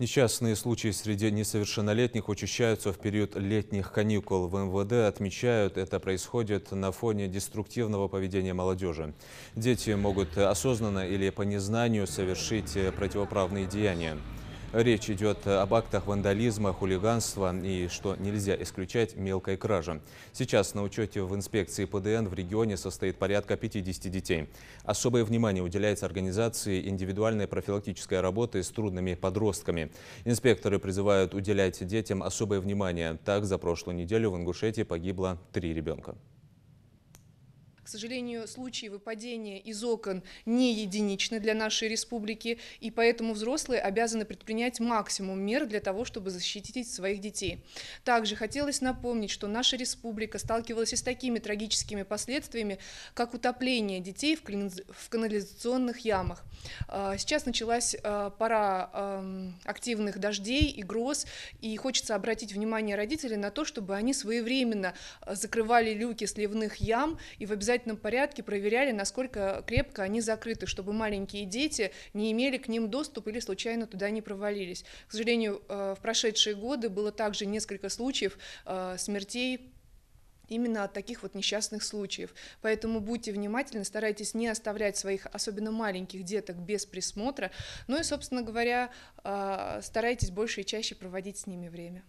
Несчастные случаи среди несовершеннолетних учащаются в период летних каникул. В МВД отмечают, это происходит на фоне деструктивного поведения молодежи. Дети могут осознанно или по незнанию совершить э, противоправные деяния. Речь идет об актах вандализма, хулиганства и, что нельзя исключать, мелкой кражи. Сейчас на учете в инспекции ПДН в регионе состоит порядка 50 детей. Особое внимание уделяется организации индивидуальной профилактической работы с трудными подростками. Инспекторы призывают уделять детям особое внимание. Так, за прошлую неделю в Ингушетии погибло три ребенка. К сожалению, случаи выпадения из окон не единичны для нашей республики, и поэтому взрослые обязаны предпринять максимум мер для того, чтобы защитить своих детей. Также хотелось напомнить, что наша республика сталкивалась и с такими трагическими последствиями, как утопление детей в канализационных ямах. А, сейчас началась а, пора активных дождей и гроз, и хочется обратить внимание родителей на то, чтобы они своевременно закрывали люки сливных ям и в обязательном обязательном порядке проверяли, насколько крепко они закрыты, чтобы маленькие дети не имели к ним доступ или случайно туда не провалились. К сожалению, э, в прошедшие годы было также несколько случаев э, смертей именно от таких вот несчастных случаев. Поэтому будьте внимательны, старайтесь не оставлять своих, особенно маленьких деток, без присмотра. Ну и, собственно говоря, э, старайтесь больше и чаще проводить с ними время.